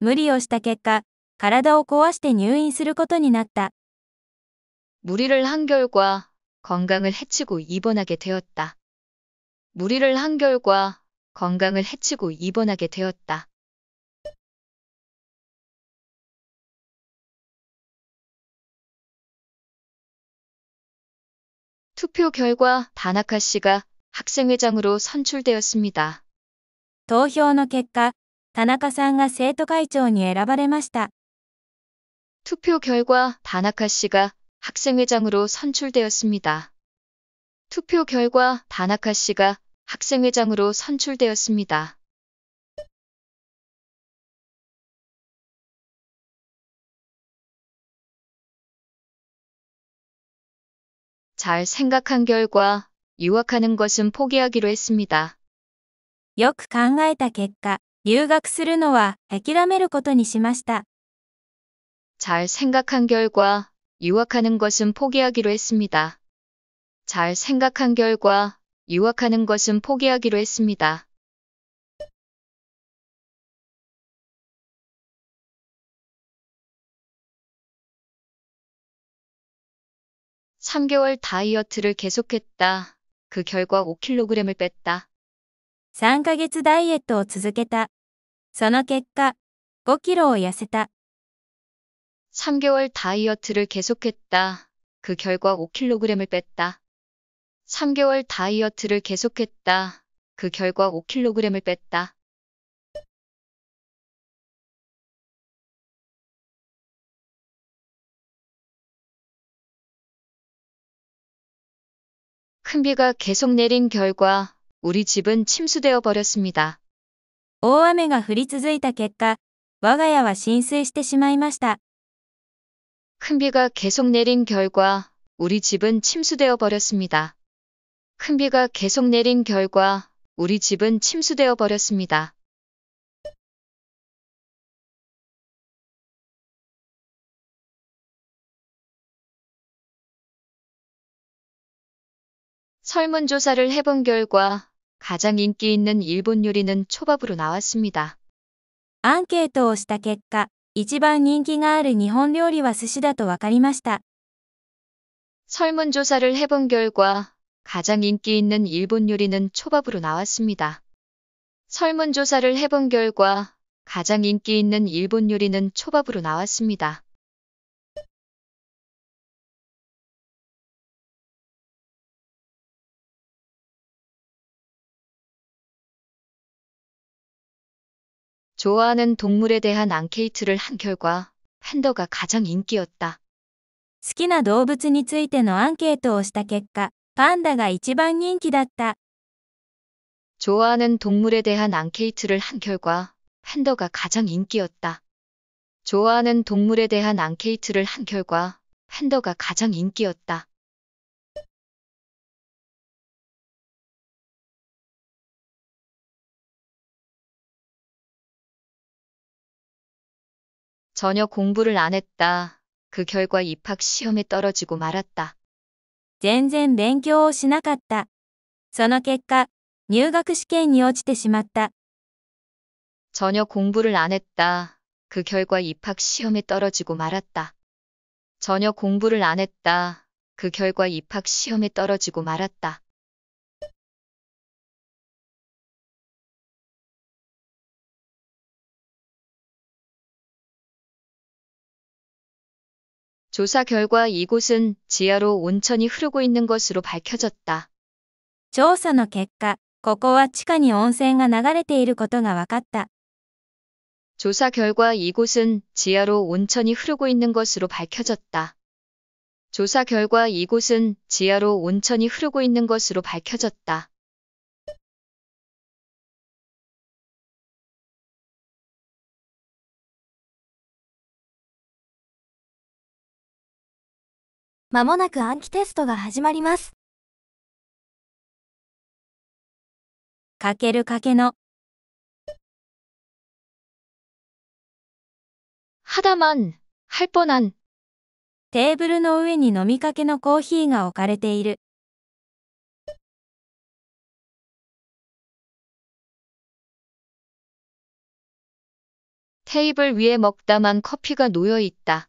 無理をした結果、体を壊して入院することになった。 무리를 한 결과 건강을 해치고 입원하게 되었다. 무리를 한 결과 건강을 해치고 입원하게 되었다. 투표 결과 다나카 씨가 학생회장으로 선출되었습니다. 投票の結果、田中さんが生徒会長に選ばれました。 투표 결과 다나카 씨가 학생회장으로 선출되었습니다. 투표 결과 다나카 씨가 학생회장으로 선출되었습니다. 잘 생각한 결과 유학하는 것은 포기하기로 했습니다. よく考えた結果、留学するのは諦めることにしました。잘 생각한 결과, 유학하는 것은 포기하기로 했습니다. 잘 생각한 결과, 유학하는 것은 포기하기로 했습니다. (3개월) 다이어트를 계속했다. 그 결과 5kg을 뺐다. 3ヶ月ダイエットを続けた。その結果、5キロを痩せた。 3개월 다이어트를 계속했다. 그 결과 5kg을 뺐다. 3개월 다이어트를 계속했다. 그 결과 5kg을 뺐다. 큰 비가 계속 내린 결과 우리 집은 침수되어 버렸습니다. 오大雨が降り続いた結果我が家は수해してしまいました큰 비가 계속 내린 결과 우리 집은 침수되어 버렸습니다. 큰 비가 계속 내린 결과 우리 집은 침수되어 버렸습니다. '설문조사를 해본 결과 가장 인기 있는 일본 요리는 초밥으로 나왔습니다. ア케이트トをした結果一番人気がある日本料理は寿司だと分かりました 설문조사를 해본 결과 가장 인기 있는 일본 요리는 초밥으로 나왔습니다. 설문조사를 해본 결과 가장 인기 있는 일본 요리는 초밥으로 나왔습니다. 좋아하는 동물에 대한 앙케이트를 한 결과 판더가 가장 인기였다. 好きな動物についてのアンケートした結果パンダが一番人気だ 좋아하는 동물에 대한 앙케이트를 한 결과 판더가 가장 인기였다. 좋아하는 동물에 대한 앙케이트를 한 결과 판더가 가장 인기였다. 전혀 공부를 안 했다. 그 결과 입학 시험에 떨어지고 말았다. 全然勉強をしなかった。その結果、入学試験に落ちてしまった。 전혀 공부를 안 했다. 그 결과 입학 시험에 떨어지고 말았다. 전혀 공부를 안 했다. 그 결과 입학 시험에 떨어지고 말았다. 조사 결과 이곳은 지하로 온천이 흐르고 있는 것으로 밝혀졌다. 調査の結果、ここは地下に温泉が流れていることが分かった。 조사 결과 이곳은 지하로 온천이 흐르고 있는 것으로 밝혀졌다. 조사 결과 이곳은 지하로 온천이 흐르고 있는 것으로 밝혀졌다. まもなく暗記テストが始まります。かけるかけの하다만할뻔한テーブルの上に飲みかけのコーヒーが置かれている。テーブル위에먹다만커피가놓여있다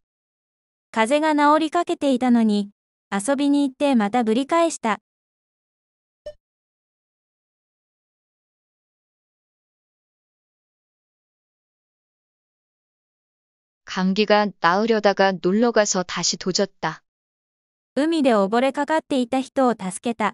風邪が治りかけていたのに、遊びに行ってまたぶり返した。감기가나으려다가놀러가서다시도졌다海で溺れかかっていた人を助けた。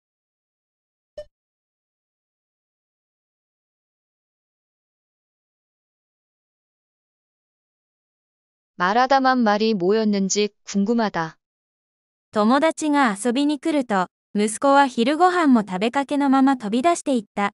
말하다만 말이 뭐였는지 궁금하다. 友達가 遊びに来ると、息子は昼ご飯も食べかけのまま飛び出していった。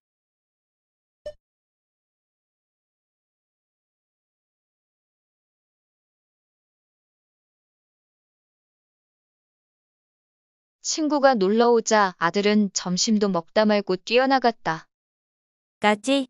친구가 놀러오자 아들은 점심도 먹다 말고 뛰어나갔다. 같이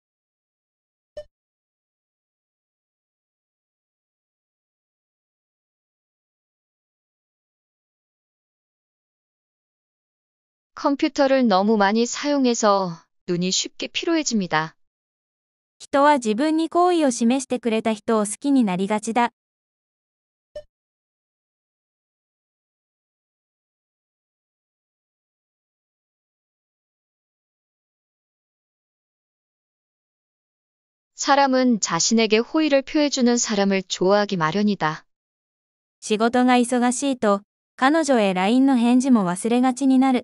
컴퓨터를 너무 많이 사용해서 눈이 쉽게 피로해집니다. 人は自分に好意を示してくれた人を好きになりがちだ。 사람은 자신에게 호의를 표해주는 사람을 좋아하기 마련이다. 仕事が忙しいと、彼女へ LINE の返事も忘れがちになる。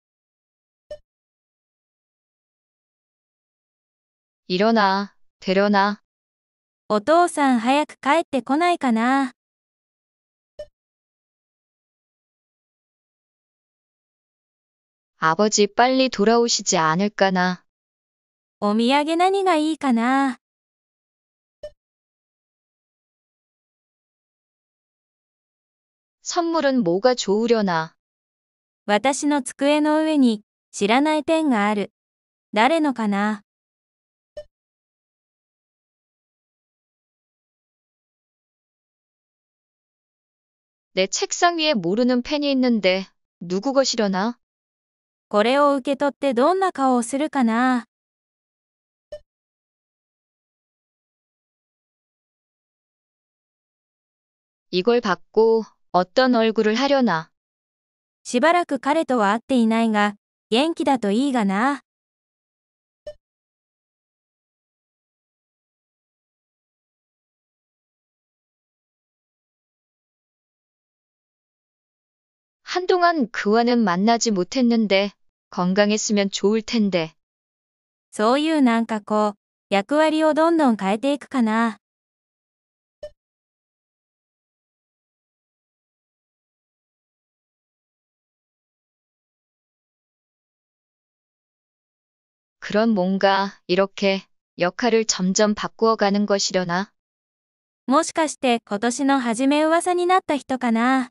いろな、데려な。お父さん早く帰ってこないかな。아버지빨리돌아오시지않을까な。お土産何がいいかな。선물은뭐가좋으려나私の机の上に知らないペンがある。誰のかな내 책상 위에 모르는 펜이 있는데 누구 것이려나? これを受け取ってどんな顔をするかな 이걸 받고 어떤 얼굴을 하려나? しばらく彼とは会っていないが、元気だといいがな。 한동안 그와는 만나지 못했는데 건강했으면 좋을 텐데. そういうなんかこう、役割をどんどん変えていくかな。 그런 뭔가 이렇게 역할을 점점 바꾸어 가는 것이려나? もしかして今年の初め噂になった人かな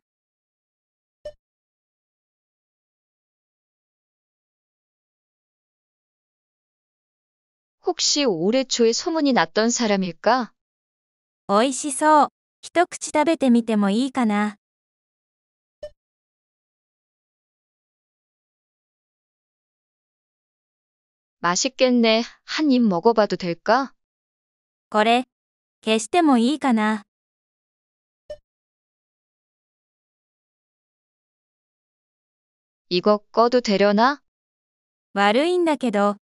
혹시 올해 초에 소문이 났던 사람일까? 美味しそう。一口食べてみてもいいかな。 맛있겠네. 한 입 먹어봐도 될까? これ、消してもいいかな。 이거 꺼도 되려나? 悪いんだけど、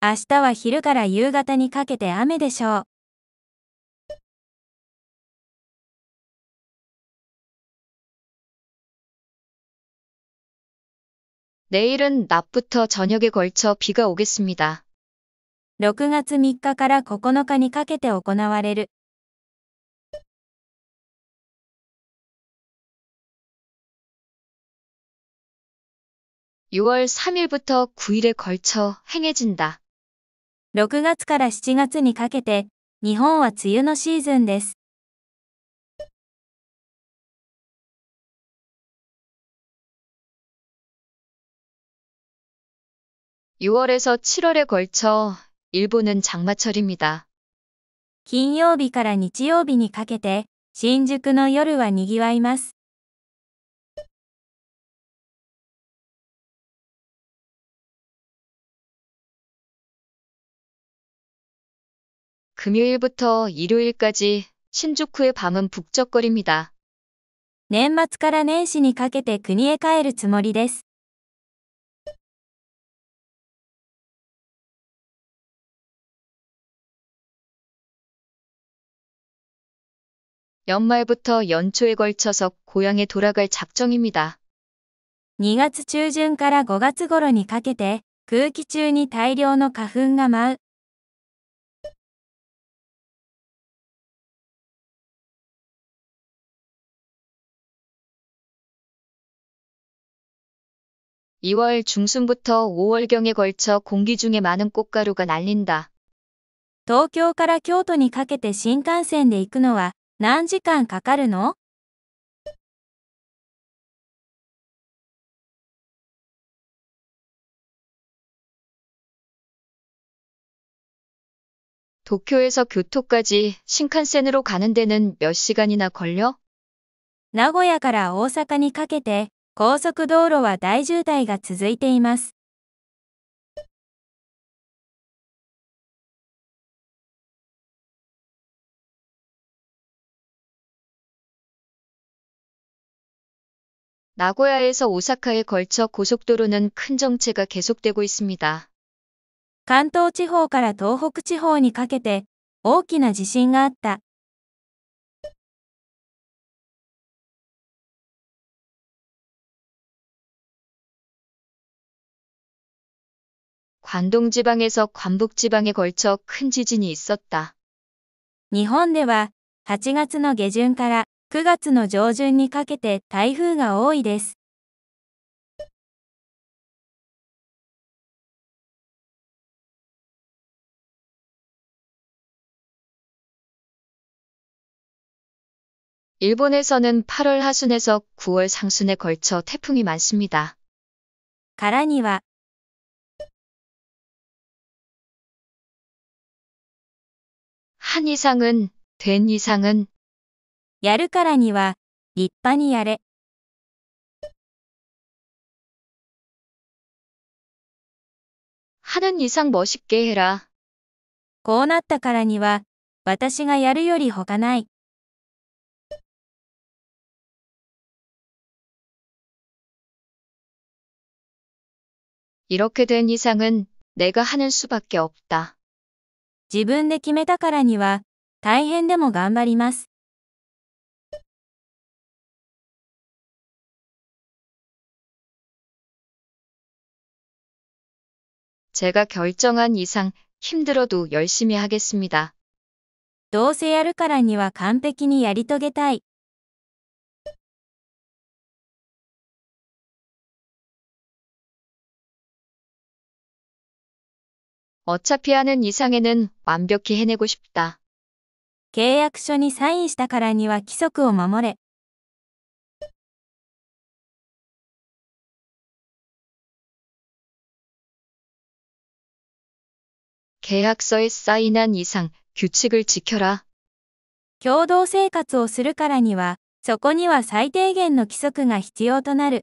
明日は昼から夕方にかけて雨でしょう。내일은낮부터저녁에걸쳐비가오겠습니다6月3日から9日にかけて行われる。6월3일부터9일에걸쳐행해진다6月から7月にかけて、日本は梅雨のシーズンです。6월에서7월에걸쳐일본은장마철입니다金曜日から日曜日にかけて、新宿の夜はにぎわいます。 금요일부터 일요일까지 신주쿠의 밤은 북적거립니다. 年末から年始にかけて国へ帰るつもりです。 네, 연말부터 연초에 걸쳐서 고향에 돌아갈 작정입니다. 2月中旬から5月頃にかけて空気中に大量の花粉が舞う 2월 중순부터 5월경에 걸쳐 공기 중에 많은 꽃가루가 날린다. 東京から京都にかけて新幹線で行くのは何時間かかるの 도쿄에서 교토까지 신칸센으로 가는 데는 몇 시간이나 걸려? 名古屋から사카にかけて 高速道路は大渋滞が続いています。名古屋에서오사카에걸쳐고속도로는큰정체가계속되고있습니다関東地方から東北地方にかけて大きな地震があった。 관동지방에서 관북지방에 걸쳐 큰 지진이 있었다. 日本では8月の下旬から9月の上旬にかけて台風が多いです。 일본에서는 8월 하순에서 9월 상순에 걸쳐 태풍이 많습니다. 가라니와 한 이상은, 된 이상은 야르か라니와立바니 야레 하는이상 멋있게 해라. こうなったからには가 야르요리 허가 나이. 이렇게된이상은내가하는수밖에없다 自分で決めたからには、大変でも頑張ります。제가결정한이상힘들어도열심히하겠습니다どうせやるからには完璧にやり遂げたい。 어차피 하는 이상에는 완벽히 해내고 싶다. 契約書に 사인 したからには規則を守れ。 계약서에 사인한 이상 규칙을 지켜라. 共同生活をするからには、そこには最低限の規則が必要となる。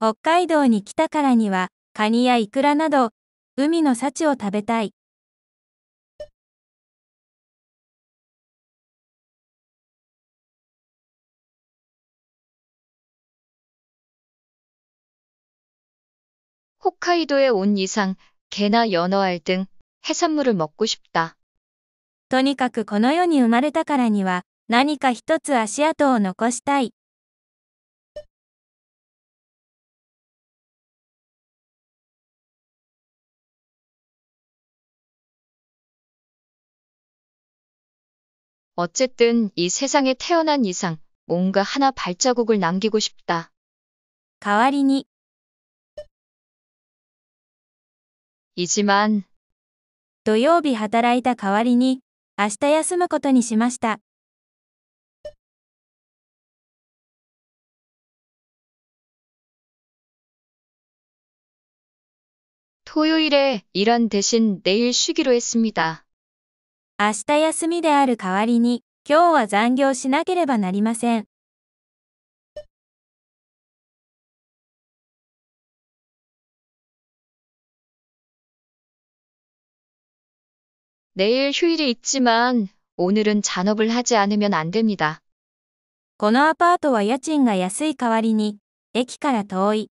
北海道に来たからには、カニやイクラなど、海の幸を食べたい。北海道へ온이상개나연어알등해산물을먹고싶다とにかくこの世に生まれたからには何か一つ足跡を残したい。 어쨌든 이 세상에 태어난 이상 뭔가 하나 발자국을 남기고 싶다. 가와리니 이지만 土曜日働いた 가와리니 아시타 야休むことにし마した 토요일에 일한 대신 내일 쉬기로 했습니다. 明日休みである代わりに、今日は残業しなければなりません。내일휴일이있지만오늘은잔업을하지않으면안됩니다このアパートは家賃が安い代わりに、駅から遠い。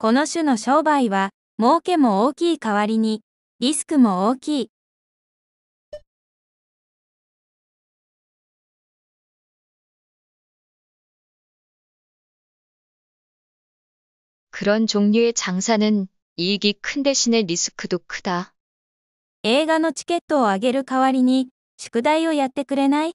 この種の商売は、儲けも大きい代わりに、リスクも大きい。그런종류의장사는이익이큰대신에리스크도크다映画のチケットをあげる代わりに、宿題をやってくれない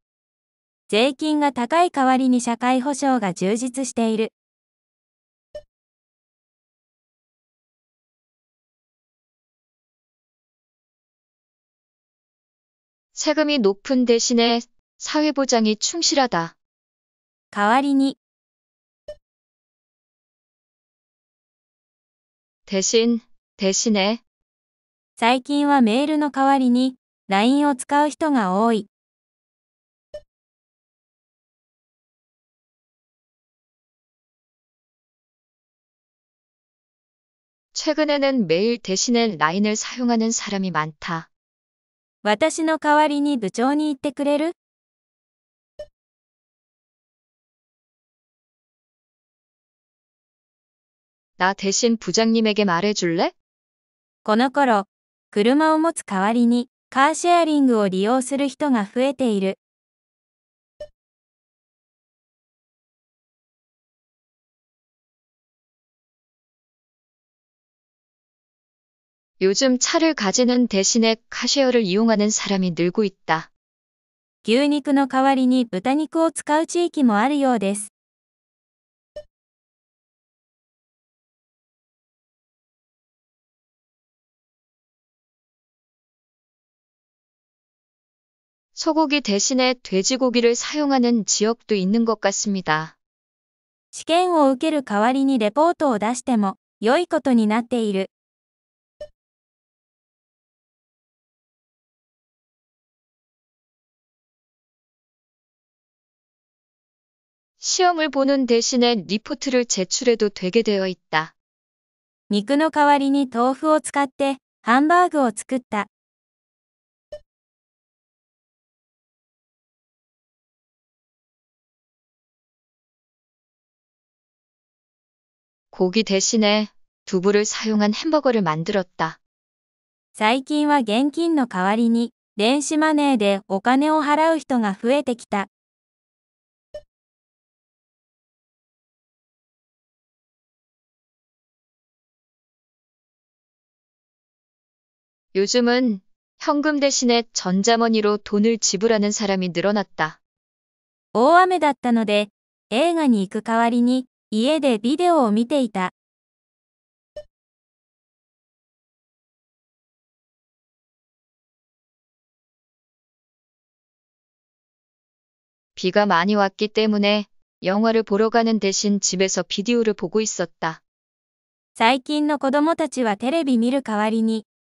税金が高い代わりに社会保障が充実している。세금이높은대신에사회보장이충실하다代わりに대신대신에最近はメールの代わりに LINE を使う人が多い。 최근에는 매일 대신에 라인을 사용하는 사람이 많다. 私の代わりに部長に言ってくれる?나 대신 부장님에게 말해줄래? この頃、車を持つ代わりにカーシェアリングを利用する人が増えている。 요즘 차를 가지는 대신에 카쉐어를 이용하는 사람이 늘고 있다. 牛肉の代わりに豚肉を使う地域もあるようです。 소고기 대신에 돼지고기를 사용하는 지역도 있는 것 같습니다. 試験を受ける代わりにレポートを出しても良いことになっている。시험을보는대신에리포트를제출해도되게되어있다肉の代わりに豆腐を使ってハンバーグを作った。고기대신에두부를사용한햄버거를만들었다最近は現金の代わりに電子マネーでお金を払う人が増えてきた。 요즘은 현금 대신에 전자머니로 돈을 지불하는 사람이 늘어났다. 大雨だったので、映画に行く代わりに家でビデオを見ていた。 비가 많이 왔기 때문에 영화를 보러 가는 대신 집에서 비디오를 보고 있었다. 最近の子供たちはテレビ見る代わ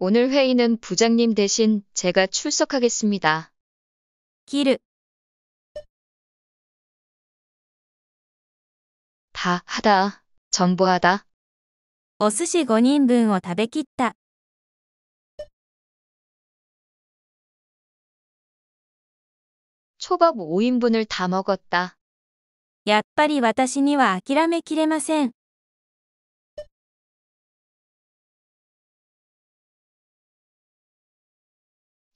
오늘 회의는 부장님 대신 제가 출석하겠습니다. 기르. 다 하다, 전부하다. お寿司5인분을다べ킷다 어 초밥 5인분을 다 먹었다. やっぱり私には諦めきれません。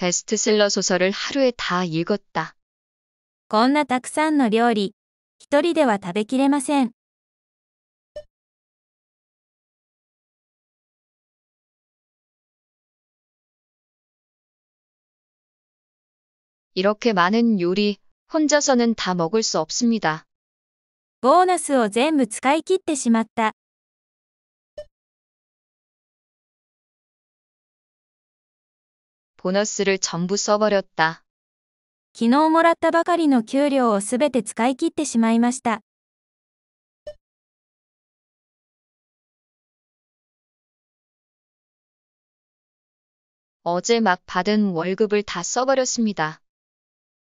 베스트셀러 소설을 하루에 다 읽었다. こんなたくさんの料理、一人では食べきれません。 이렇게 많은 요리, 혼자서는 다 먹을 수 없습니다. ボーナスを全部使い切ってしまった。보너스를전부써버렸다昨日もらったばかりの給料をすべて使い切ってしまいました。어제막받은월급을다써버렸습니다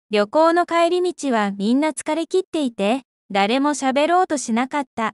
旅行の帰り道はみんな疲れ切っていて、誰も喋ろうとしなかった。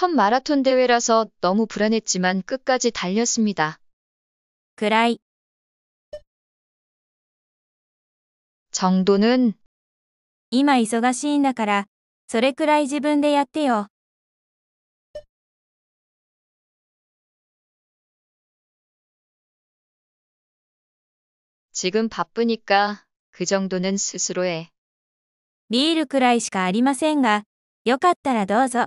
첫 마라톤 대회라서 너무 불안했지만 끝까지 달렸습니다. 그라이 정도는 今忙しいんだからそれくらい自分でやってよ 지금 바쁘니까 그 정도는 스스로 해. ビールくらいしかありませんが、よかったらどうぞ。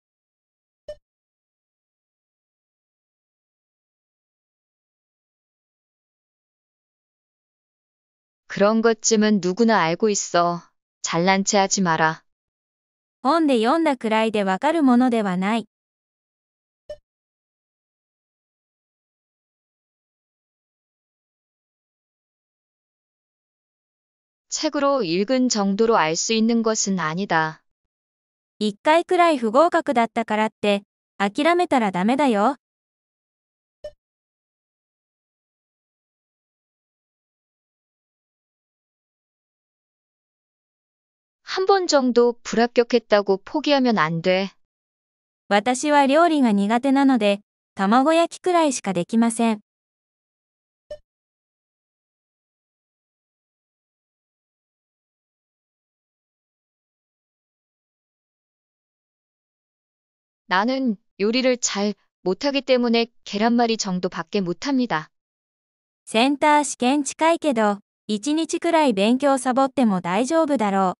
그런 것쯤은 누구나 알고 있어. 잘난 체 하지 마라. 本で読んだくらいでわかるものではない。 책으로 읽은 정도로 알 수 있는 것은 아니다. 1回くらい不合格だったからって、諦めたらダメだよ。 한번 정도 불합격했다고 포기하면 안 돼. 私は料理が苦手なので、卵焼きくらいしかできません。 나는 요리를 잘 못하기 때문에 계란말이 정도밖에 못합니다. センター試験近いけど、1日くらい勉強サボっても大丈夫だろう。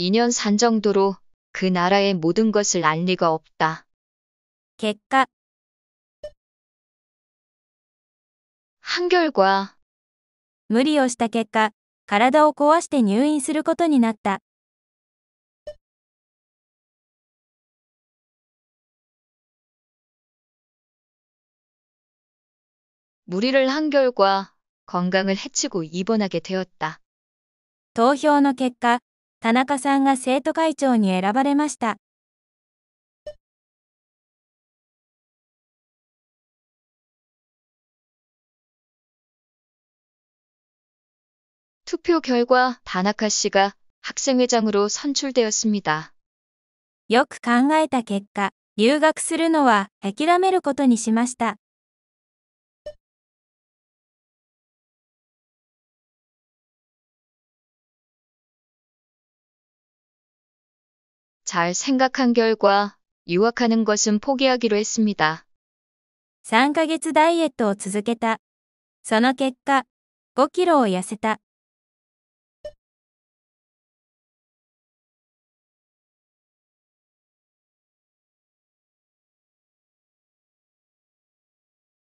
2년 산 정도로 그 나라의 모든 것을 알 리가 없다. 結果 한결과 無理をした結果、体を壊して入院することになった。 무리를 한결과 건강을 해치고 입원하게 되었다. 投표의 결과 田中さんが生徒会長に選ばれました。투표결과田中카씨가학생회장으로선출되었습니다よく考えた結果、留学するのは諦めることにしました。잘 생각한 결과 유학하는 것은 포기하기로 했습니다. 3ヶ月ダイエットを続けた。その結果、5キロを痩せた。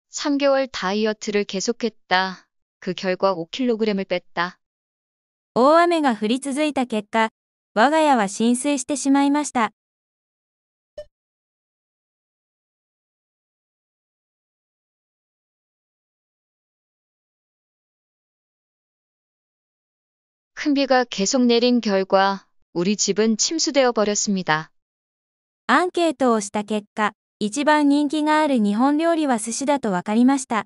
3개월 다이어트를 계속했다. 그 결과 5kg을 뺐다. 大雨が降り続いた結果、我が家は浸水してしまいました。큰비가계속내린결과우리집은침수되어버렸습니다アンケートをした結果、一番人気がある日本料理は寿司だと分かりました。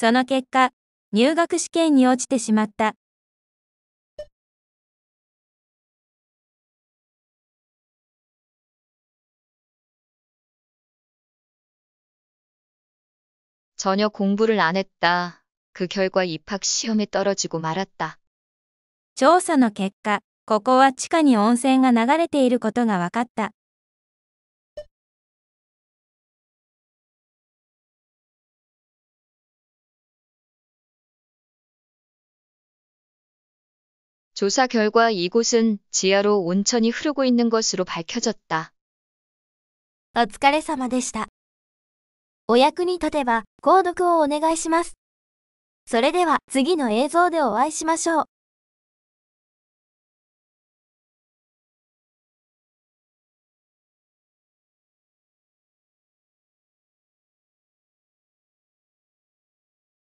その結果、入学試験に落ちてしまった。전혀공부를안했다그결과입학시험에떨어지고말았다調査の結果、ここは地下に温泉が流れていることが分かった。조사결과이곳은지하로온천이흐르고있는것으로밝혀졌다お疲れ様でした。お役に立てば、購読をお願いします。それでは次の映像でお会いしましょう。